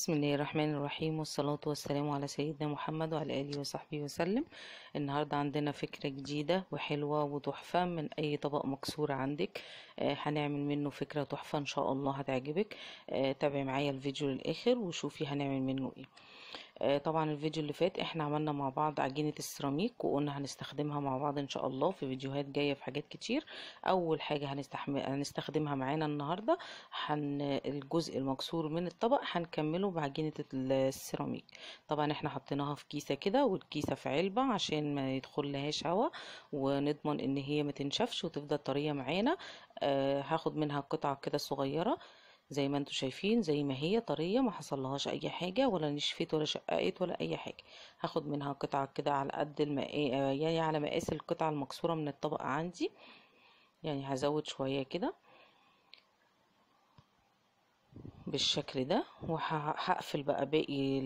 بسم الله الرحمن الرحيم والصلاة والسلام على سيدنا محمد وعلى آله وصحبه وسلم النهاردة عندنا فكرة جديدة وحلوة وتحفة من أي طبق مكسور عندك آه هنعمل منه فكرة تحفة إن شاء الله هتعجبك آه تابعي معايا الفيديو للآخر وشوفي هنعمل منه إيه آه، طبعا الفيديو اللي فات احنا عملنا مع بعض عجينة السيراميك وقلنا هنستخدمها مع بعض ان شاء الله في فيديوهات جاية في حاجات كتير اول حاجة هنستخدمها معانا النهاردة هن... الجزء المكسور من الطبق هنكمله بعجينة السيراميك طبعا احنا حطيناها في كيسة كده والكيسة في علبة عشان ما يدخل لهاش هوا ونضمن ان هي ما تنشفش وتفضل طرية معانا آه، هاخد منها قطعة كده صغيرة زي ما انتوا شايفين زي ما هي طرية ما حصلهاش اي حاجة ولا نشفت ولا شققت ولا اي حاجة هاخد منها قطعة كده على قد الم... إيه، يعني على مقاس القطعة المكسورة من الطبق عندي يعني هزود شوية كده بالشكل ده وهقفل بقى باقي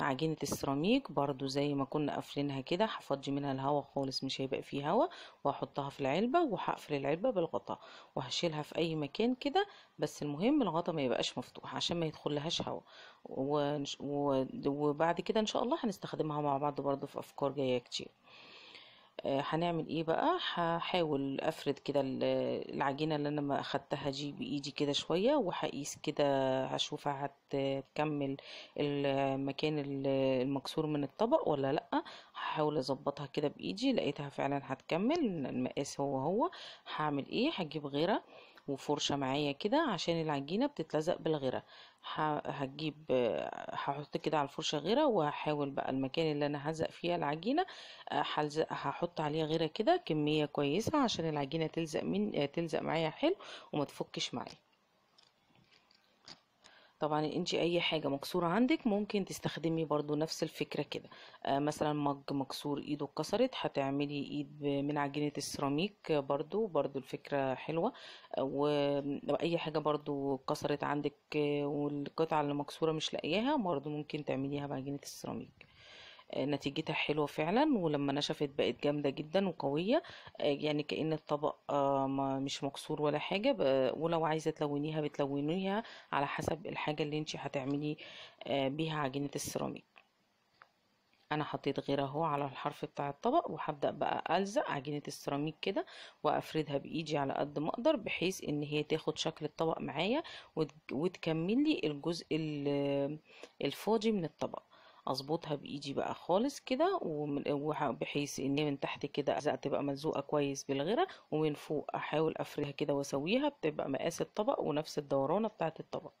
عجينة السيراميك برضو زي ما كنا قافلينها كده هفضي منها الهواء خالص مش هيبقى فيه هواء وهحطها في العلبة وهقفل العلبة بالغطاء وهشيلها في اي مكان كده بس المهم الغطاء ما يبقاش مفتوح عشان ما يدخلهاش هواء وبعد كده ان شاء الله هنستخدمها مع بعض برضو في افكار جاية كتير آه، هنعمل ايه بقى هحاول افرد كده العجينه اللي انا ما اخدتها جي بايدي كده شويه وهقيس كده هشوف هتكمل المكان المكسور من الطبق ولا لا هحاول اظبطها كده بايدي لقيتها فعلا هتكمل المقاس هو هو هعمل ايه هجيب غيره وفرشة معايا كده عشان العجينة بتتلزق بالغيرة هجيب هحط كده على الفرشة غيرة وهحاول بقى المكان اللي انا هزق فيه العجينة هحط عليه غيرة كده كمية كويسة عشان العجينة تلزق من تلزق معايا حلو وما تفكش معايا طبعا انت اي حاجه مكسوره عندك ممكن تستخدمي برضو نفس الفكره كده آه مثلا مج مكسور ايده اتكسرت هتعملي ايد من عجينه السيراميك برضو برضو الفكره حلوه آه واي حاجه برضو اتكسرت عندك آه، والقطعه اللي مكسوره مش لاقياها برضو ممكن تعمليها بعجينه السيراميك آه، نتيجتها حلوه فعلا ولما نشفت بقت جامده جدا وقويه آه، يعني كأن الطبق آه، مش مكسور ولا حاجه ولو عايزه تلونيها بتلونيها على حسب الحاجه اللي انت هتعملي بيها عجينه السيراميك انا حطيت غير اهو على الحرف بتاع الطبق وهبدا بقى الزق عجينه السيراميك كده وافردها بايدي على قد ما اقدر بحيث ان هي تاخد شكل الطبق معايا وتكمل لي الجزء الفاضي من الطبق اظبطها بايدي بقى خالص كده بحيث ان من تحت كده تبقى ملزوقه كويس بالغره ومن فوق احاول افردها كده واسويها بتبقى مقاس الطبق ونفس الدورانه بتاعه الطبق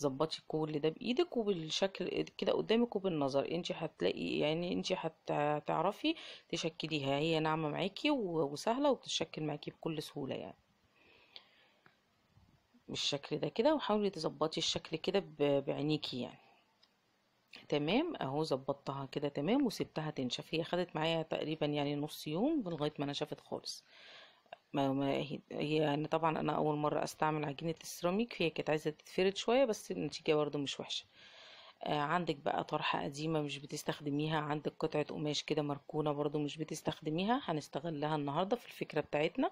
ظبطي كل ده بايدك وبالشكل كده قدامك وبالنظر انت هتلاقي يعني انت هتعرفي تشكليها هي ناعمه معاكي وسهله وبتتشكل معاكي بكل سهوله يعني بالشكل ده كده وحاولي تظبطي الشكل كده بعينيكي يعني تمام اهو ظبطتها كده تمام وسبتها تنشف هي خدت معايا تقريبا يعني نص يوم لغايه ما نشفت خالص ما هي يعني طبعا انا اول مره استعمل عجينه السيراميك هي كانت عايزه تتفرد شويه بس النتيجه برده مش وحشه آه عندك بقى طرحه قديمه مش بتستخدميها عندك قطعه قماش كده مركونه برده مش بتستخدميها هنستغلها النهارده في الفكره بتاعتنا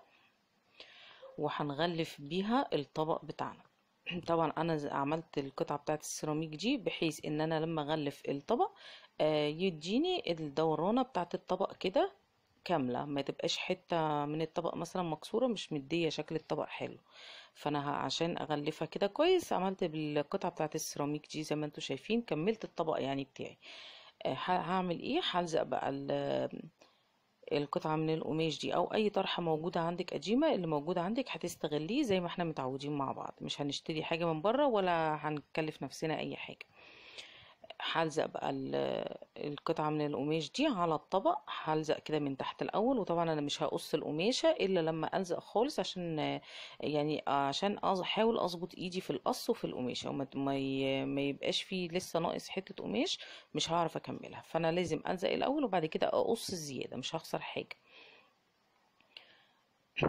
وهنغلف بيها الطبق بتاعنا طبعا انا عملت القطعه بتاعت السيراميك دي بحيث ان انا لما اغلف الطبق آه، يديني الدورانه بتاعت الطبق كده كامله ما تبقاش حته من الطبق مثلا مكسوره مش مديه شكل الطبق حلو فانا عشان اغلفها كده كويس عملت بالقطعه بتاعت السيراميك دي زي ما انتم شايفين كملت الطبق يعني بتاعي آه، هعمل ايه هلزق بقى القطعة من القماش دي او اي طرحة موجودة عندك قديمة اللي موجودة عندك هتستغليه زي ما احنا متعودين مع بعض مش هنشتري حاجة من بره ولا هنكلف نفسنا اي حاجة هلزق بقى القطعة من القماش دي على الطبق هلزق كده من تحت الأول وطبعا أنا مش هقص القماشة إلا لما ألزق خالص عشان يعني عشان أحاول أظبط إيدي في القص وفي القماشة وما يبقاش فيه لسه ناقص حتة قماش مش هعرف أكملها فأنا لازم ألزق الأول وبعد كده أقص الزيادة مش هخسر حاجة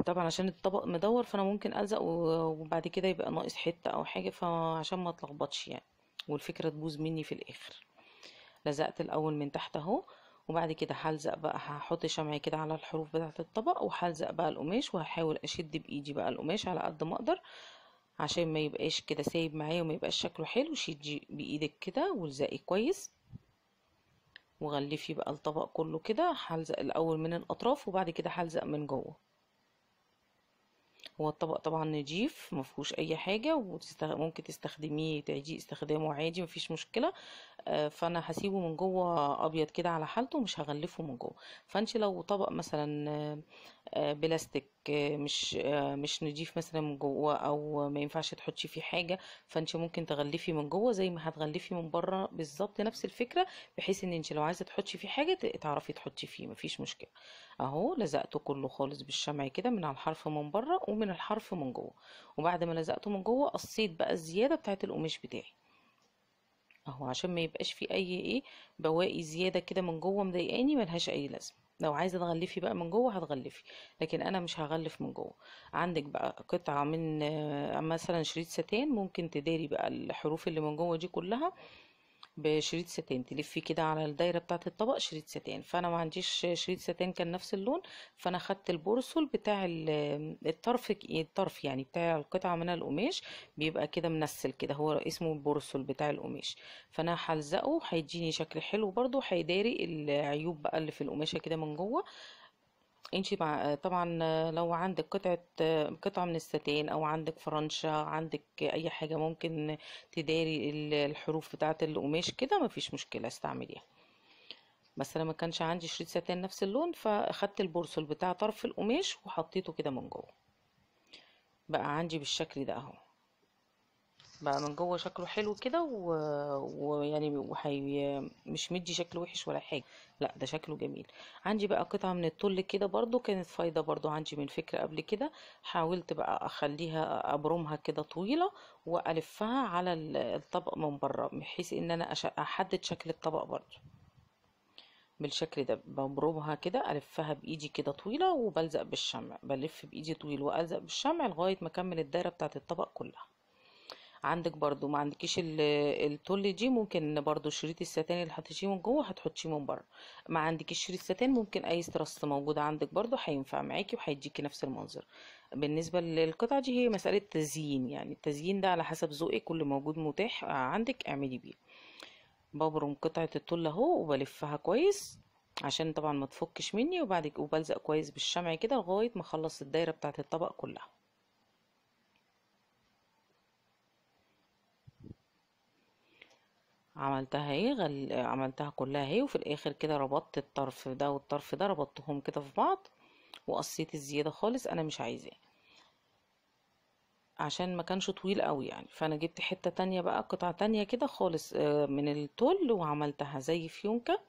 طبعا عشان الطبق مدور فانا ممكن الزق وبعد كده يبقى ناقص حته او حاجه فعشان ما اتلخبطش يعني والفكرة تبوظ مني في الاخر لزقت الاول من تحت اهو وبعد كده هلزق بقى هحط شمعي كده على الحروف بتاعة الطبق وهلزق بقى القماش وهحاول اشد بايدي بقى القماش على قد ما اقدر عشان ما يبقاش كده سايب معايا وما يبقاش شكله حلو شد بايدك كده والزقي كويس وغلفي بقى الطبق كله كده هلزق الاول من الاطراف وبعد كده هلزق من جوه هو الطبق طبعا نضيف فيهوش اي حاجه وممكن تستخدميه تعيدي استخدامه عادي مفيش مشكله آه، فانا هسيبه من جوه ابيض كده على حالته مش هغلفه من جوه فانت لو طبق مثلا آه، بلاستيك مش آه، مش نضيف مثلا من جوه او ما ينفعش تحطي فيه حاجه فانت ممكن تغلفي من جوه زي ما هتغلفي من بره بالظبط نفس الفكره بحيث ان انت لو عايزه تحطي فيه حاجه تعرفي تحطي فيه مفيش مشكله اهو لزقته كله خالص بالشمع كده من على الحرف من بره ومن الحرف من جوه وبعد ما لزقته من جوه قصيت بقى الزياده بتاعه القماش بتاعي اهو عشان ما يبقاش فيه اي ايه بواقي زياده كده من جوه مضايقاني ملهاش اي لازمه لو عايزه تغلفي بقى من جوه هتغلفي لكن انا مش هغلف من جوه عندك بقى قطعه من مثلا شريط ستان ممكن تداري بقى الحروف اللي من جوه دي كلها بشريط ستان تلفي كده على الدايره بتاعه الطبق شريط ستان فانا ما عنديش شريط ستان كان نفس اللون فانا خدت البورسل بتاع الطرف الطرف يعني بتاع القطعه من القماش بيبقى كده منسل كده هو اسمه البورسل بتاع القماش فانا هلزقه هيديني شكل حلو برضو هيداري العيوب بقى اللي في القماشه كده من جوه انت مع آه، طبعا آه، لو عندك قطعة آه، قطعة من الستان او عندك فرنشة عندك اي حاجة ممكن تداري الحروف بتاعة القماش كده مفيش مشكلة استعمليها بس انا ما كانش عندي شريط ستان نفس اللون فاخدت البورسل بتاع طرف القماش وحطيته كده من جوه بقى عندي بالشكل ده اهو بقى من جوه شكله حلو كده و... ويعني وحي... مش مدي شكل وحش ولا حاجه لا ده شكله جميل عندي بقى قطعه من الطل كده برضو كانت فايده برضو عندي من فكره قبل كده حاولت بقى اخليها ابرمها كده طويله والفها على الطبق من بره بحيث ان انا أش... احدد شكل الطبق برضو بالشكل ده ببرمها كده الفها بايدي كده طويله وبلزق بالشمع بلف بايدي طويل والزق بالشمع لغايه ما اكمل الدايره بتاعت الطبق كلها عندك برضو ما عندكيش التول دي ممكن برضو الشريط الستان اللي هتحشيه من جوه هتحطيه من بره ما عندكيش شريط ستان ممكن اي استرس موجود عندك برضو هينفع معاكي وهيديكي نفس المنظر بالنسبه للقطع دي هي مساله تزيين يعني التزيين ده على حسب ذوقك كل موجود متاح عندك اعملي بيه ببرم قطعه التول اهو وبلفها كويس عشان طبعا ما تفكش مني وبعد وبلزق كويس بالشمع كده لغايه ما اخلص الدايره بتاعه الطبق كلها عملتها اهي غل... عملتها كلها اهي وفي الاخر كده ربطت الطرف ده والطرف ده ربطتهم كده في بعض وقصيت الزياده خالص انا مش عايزاه عشان ما كانش طويل قوي يعني فانا جبت حته تانية بقى قطعه تانية كده خالص آه، من التول وعملتها زي فيونكه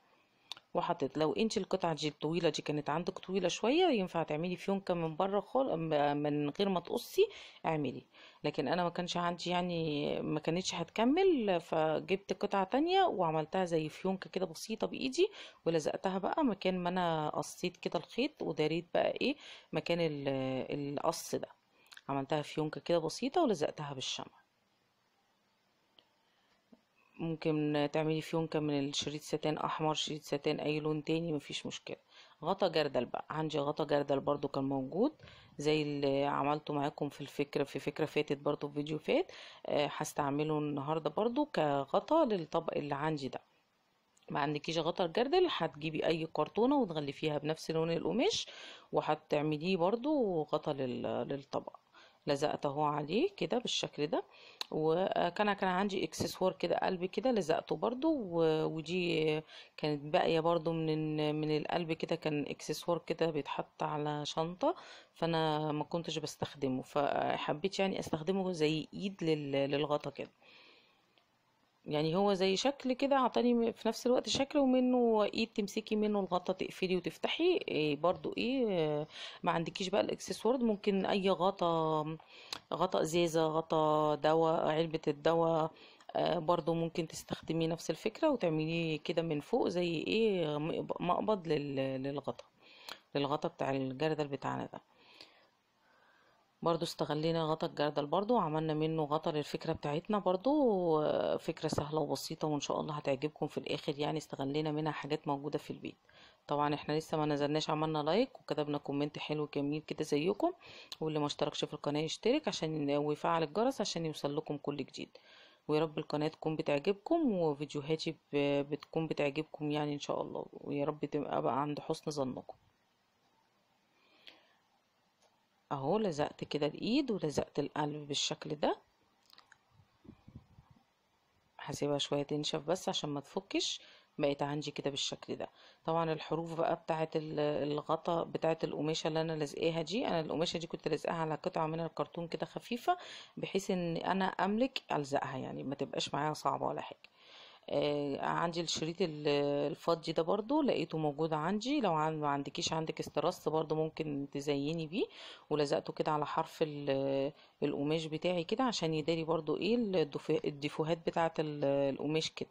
وحطيت لو انت القطعه دي الطويله دي كانت عندك طويله شويه ينفع تعملي فيونكه من بره خالص من غير ما تقصي اعملي لكن انا ما كانش عندي يعني ما كانتش هتكمل فجبت قطعه تانية وعملتها زي فيونكه كده بسيطه بايدي ولزقتها بقى مكان ما انا قصيت كده الخيط وداريت بقى ايه مكان القص ده عملتها فيونكه كده بسيطه ولزقتها بالشمع ممكن تعملي فيهم كمان الشريط ستان احمر شريط ستان اي لون تاني مفيش مشكله غطا جردل بقى عندي غطا جردل برضو كان موجود زي اللي عملته معاكم في الفكره في فكره فاتت برضو في فيديو فات آه، هستعمله أه النهارده برضو كغطا للطبق اللي عندي ده ما عندكيش غطا الجردل هتجيبي اي كرتونه وتغلفيها بنفس لون القماش وهتعمليه برضو غطا للطبق لزقته عليه كده بالشكل ده وكان كان عندي اكسسوار كده قلب كده لزقته برضو ودي كانت باقيه برضو من من القلب كده كان اكسسوار كده بيتحط على شنطه فانا ما كنتش بستخدمه فحبيت يعني استخدمه زي ايد للغطا كده يعني هو زي شكل كده اعطاني في نفس الوقت شكل ومنه ايد تمسكي منه الغطا تقفلي وتفتحي إيه برضو ايه ما عندكيش بقى الاكسسوارات ممكن اي غطا غطا ازازه غطا دواء علبه الدواء آه، برضو ممكن تستخدمي نفس الفكره وتعمليه كده من فوق زي ايه مقبض للغطا للغطا بتاع الجردل بتاعنا ده برضو استغلينا غطا الجردل برضو وعملنا منه غطا للفكرة بتاعتنا برضو فكرة سهلة وبسيطة وان شاء الله هتعجبكم في الاخر يعني استغلينا منها حاجات موجودة في البيت طبعا احنا لسه ما نزلناش عملنا لايك وكتبنا كومنت حلو جميل كده زيكم واللي ما اشتركش في القناة يشترك عشان ويفعل الجرس عشان يوصل لكم كل جديد ويارب القناة تكون بتعجبكم وفيديوهاتي بتكون بتعجبكم يعني ان شاء الله ويارب تبقى بقى عند حسن ظنكم اهو لزقت كده الايد ولزقت القلب بالشكل ده هسيبها شويه تنشف بس عشان ما تفكش بقت عندي كده بالشكل ده طبعا الحروف بقى بتاعه الغطا بتاعه القماشه اللي انا لازقاها دي انا القماشه دي كنت لازقاها على قطعه من الكرتون كده خفيفه بحيث ان انا املك الزقها يعني ما تبقاش معايا صعبه ولا حاجه آه، عندي الشريط الفضي ده برضو لقيته موجود عندي لو ما عندكيش عندك استرس برضو ممكن تزيني بيه ولزقته كده على حرف القماش بتاعي كده عشان يداري برضو ايه الدفوهات بتاعه القماش كده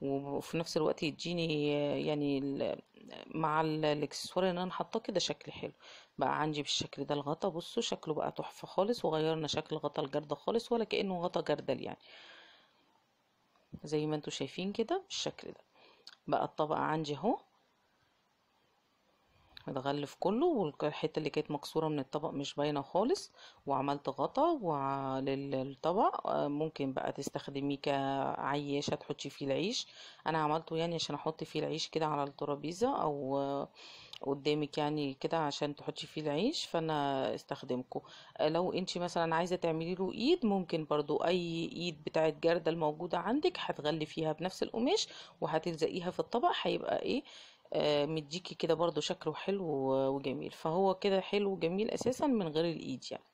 وفي نفس الوقت يديني يعني مع الاكسسوار اللي انا حاطاه كده شكل حلو بقى عندي بالشكل ده الغطا بصوا شكله بقى تحفه خالص وغيرنا شكل غطا الجردة خالص ولا كانه غطا جردل يعني زي ما انتوا شايفين كده بالشكل ده بقى الطبقة عندي اهو متغلف كله والحته اللي كانت مكسوره من الطبق مش باينه خالص وعملت غطا للطبق ممكن بقى تستخدميه كعياشه تحطي فيه العيش انا عملته يعني عشان احط فيه العيش كده على الترابيزه او قدامك يعني كده عشان تحطي فيه العيش فانا استخدمكو لو انت مثلا عايزه تعملي له ايد ممكن برضو اي ايد بتاعه جردل موجوده عندك هتغلي فيها بنفس القماش وهتلزقيها في الطبق هيبقى ايه آه، مديكي كده برضو شكله حلو وجميل فهو كده حلو وجميل اساسا من غير الايد يعني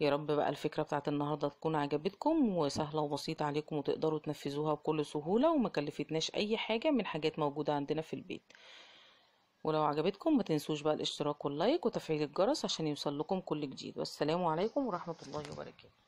يا رب بقى الفكرة بتاعت النهاردة تكون عجبتكم وسهلة وبسيطة عليكم وتقدروا تنفذوها بكل سهولة وما كلفتناش اي حاجة من حاجات موجودة عندنا في البيت ولو عجبتكم ما تنسوش بقى الاشتراك واللايك وتفعيل الجرس عشان يوصل لكم كل جديد والسلام عليكم ورحمة الله وبركاته